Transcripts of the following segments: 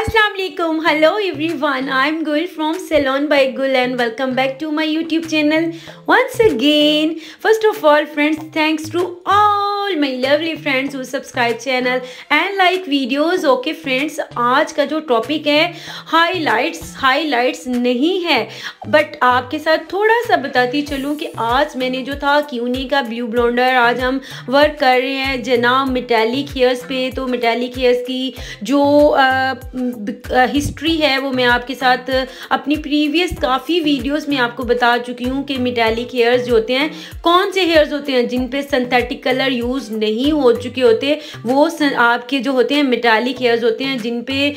Assalamu alaikum. Hello everyone. I'm Gul from Salon by Gul and welcome back to my YouTube channel once again. First of all, friends, thanks to all all my lovely friends who subscribe channel and like videos okay friends आज का जो topic है highlights highlights नहीं है but आपके साथ थोड़ा सा बताती चलूँ कि आज मैंने जो था क्यूनी e का ब्लू ब्लॉन्डर आज हम वर्क कर रहे हैं जना मेटेलिक हेयर्स पे तो मेटेलिक हेयर्स की जो हिस्ट्री है वो मैं आपके साथ अपनी प्रीवियस काफ़ी वीडियोस में आपको बता चुकी हूँ कि मेटेलिक हेयर्स जो होते हैं कौन से हेयर्स होते हैं जिन पे सिंथेटिक कलर यूज़ यूज़ नहीं हो चुके होते वो आपके जो होते हैं मेटालिक हेयर्स होते हैं जिन पे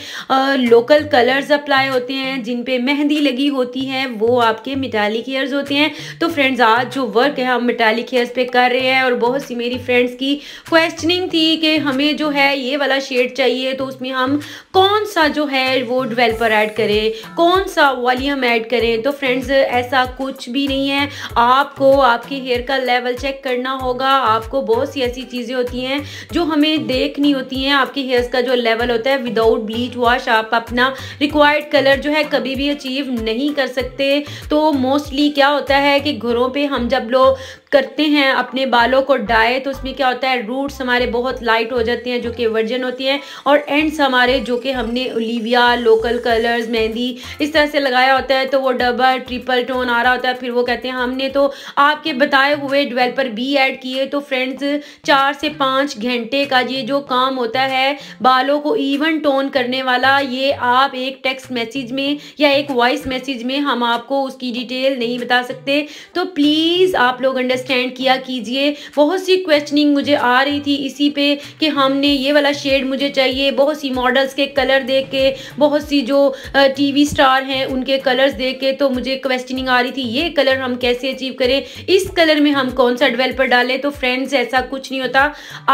लोकल कलर्स अप्लाई होते हैं जिन पे मेहंदी लगी होती है वो आपके मेटालिक हेयर्स होते हैं तो फ्रेंड्स आज जो वर्क है हम मेटालिक हेयर्स पे कर रहे हैं और बहुत सी मेरी फ्रेंड्स की क्वेश्चनिंग थी कि हमें जो है ये वाला शेड चाहिए तो उसमें हम कौन सा जो है वो डिवेलपर ऐड करें कौन सा वॉल्यूम ऐड करें तो फ्रेंड्स ऐसा कुछ भी नहीं है आपको आपके हेयर का लेवल चेक करना होगा आपको बहुत सी ऐसी चीज़ें होती हैं जो हमें देखनी होती हैं आपके हेयर्स का जो लेवल होता है विदाउट ब्लीच वॉश आप अपना रिक्वायर्ड कलर जो है कभी भी अचीव नहीं कर सकते तो मोस्टली क्या होता है कि घरों पर हम जब लोग करते हैं अपने बालों को डाए तो उसमें क्या होता है रूट्स हमारे बहुत लाइट हो जाते हैं जो कि वर्जन होती हैं और एंड्स हमारे जो कि हमने ओलिविया लोकल कलर्स मेहंदी इस तरह से लगाया होता है तो वो डबल ट्रिपल टोन आ रहा होता है फिर वो कहते हैं हमने तो आपके बताए हुए डिवेलपर भी ऐड किए तो फ्रेंड्स चार से पाँच घंटे का ये जो काम होता है बालों को इवन टोन करने वाला ये आप एक टेक्स्ट मैसेज में या एक वॉइस मैसेज में हम आपको उसकी डिटेल नहीं बता सकते तो प्लीज़ आप लोग अंडर अंडरस्टैंड किया कीजिए बहुत सी क्वेश्चनिंग मुझे आ रही थी इसी पे कि हमने ये वाला शेड मुझे चाहिए बहुत सी मॉडल्स के कलर देख के बहुत सी जो टीवी स्टार हैं उनके कलर्स देख के तो मुझे क्वेश्चनिंग आ रही थी ये कलर हम कैसे अचीव करें इस कलर में हम कौन सा डिवेलपर डालें तो फ्रेंड्स ऐसा कुछ नहीं होता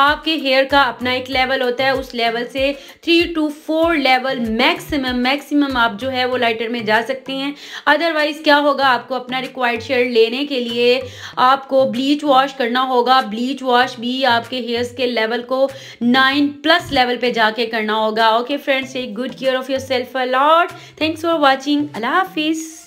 आपके हेयर का अपना एक लेवल होता है उस लेवल से three two four level maximum maximum आप जो है वो लाइटर में जा सकते हैं अदरवाइज़ क्या होगा आपको अपना रिक्वायर्ड शेड लेने के लिए आपको ब्लीच वॉश करना होगा ब्लीच वॉश भी आपके हेयर्स के लेवल को नाइन प्लस लेवल पे जाके करना होगा okay friends take good care of yourself a lot thanks for watching अल्लाह हाफिज़